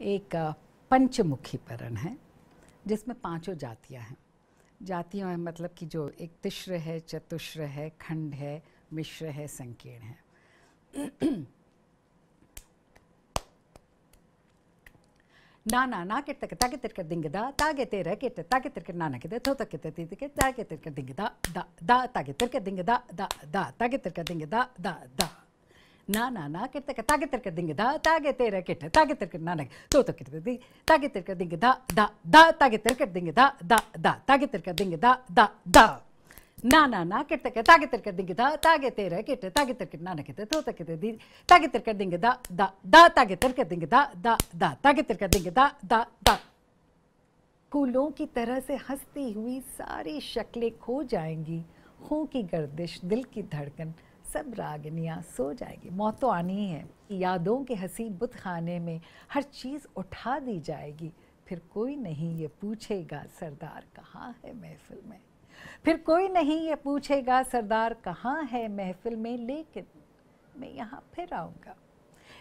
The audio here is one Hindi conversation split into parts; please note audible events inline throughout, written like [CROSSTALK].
एक पंचमुखी परण है जिसमें पांचों जातियां हैं जातियों है मतलब कि जो एक तिश्र है चतुश्र है खंड है मिश्र है संकीर्ण है [CLEARS THROAT] ना ना ना के तक ताके तिरकर दिंगदा तागे तेरे के ते ताके तिरकर ना के ते थो तक ते ती तिके ताके तिरकर दिंगदा दा दा ताके तिरकर दिंगदा दा दा ताके तिरकर दिंगदा दा दा ना ना ना किरते का तागे तिरकर दिंगे दा ताके तागे तेरा किट तागे तिरकर ना ना तो तो किरते दी तागे तिरकर दिंगे दा दा दा तागे तिरकर दिंगे दा दा दा तागे तिरकर दिंगे दा दा दा ना ना ना किरते का तागे तिरकर दिंगे दा ताके तागे तेरा किट तागे तिरकर ना ना किरते तो तो किरते दी तागे तिरकर दिंगे दा दा दा तागे तिरकर दिंगे दा दा दा तागे तिरकर दिंगे दा दा दा कूलों की तरह से हंसती हुई सारी शक्लें खो जाएंगी हों की गर्दिश दिल की धड़कन सब रागनियाँ सो जाएगी मौत तो आनी है यादों के हंसी बुत खाने में हर चीज़ उठा दी जाएगी फिर कोई नहीं ये पूछेगा सरदार कहाँ है महफिल में फिर कोई नहीं ये पूछेगा सरदार कहाँ है महफिल में लेकिन मैं यहाँ फिर आऊँगा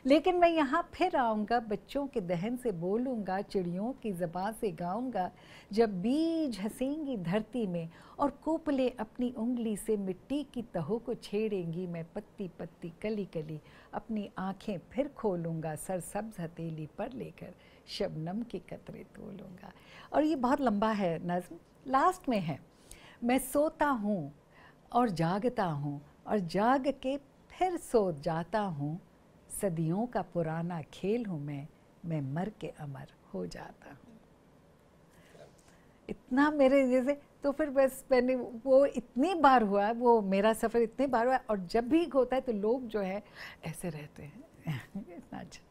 लेकिन मैं यहाँ फिर आऊँगा बच्चों के दहन से बोलूँगा चिड़ियों की ज़बाँ से गाऊँगा जब बीज हंसेंगी धरती में और कोपले अपनी उंगली से मिट्टी की तहों को छेड़ेंगी मैं पत्ती पत्ती कली कली अपनी आँखें फिर खोलूँगा सरसब्ज हथेली पर लेकर शबनम के कतरे तोलूँगा और ये बहुत लंबा है नज़म लास्ट में है मैं सोता हूँ और जागता हूँ और जाग के फिर सो जाता हूँ सदियों का पुराना खेल हूँ मैं मैं मर के अमर हो जाता हूँ इतना मेरे जैसे तो फिर बस मैंने वो इतनी बार हुआ वो मेरा सफ़र इतनी बार हुआ और जब भी होता है तो लोग जो है ऐसे रहते हैं [LAUGHS] इतना अच्छा